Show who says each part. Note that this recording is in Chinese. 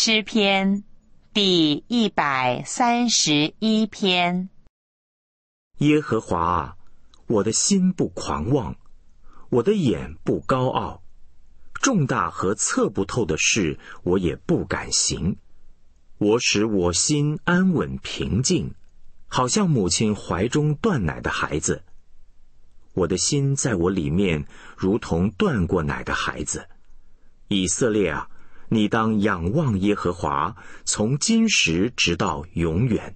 Speaker 1: 诗篇，第一百三十一篇。
Speaker 2: 耶和华，我的心不狂妄，我的眼不高傲，重大和测不透的事我也不敢行。我使我心安稳平静，好像母亲怀中断奶的孩子。我的心在我里面如同断过奶的孩子，以色列啊。你当仰望耶和华，从今时直到永远。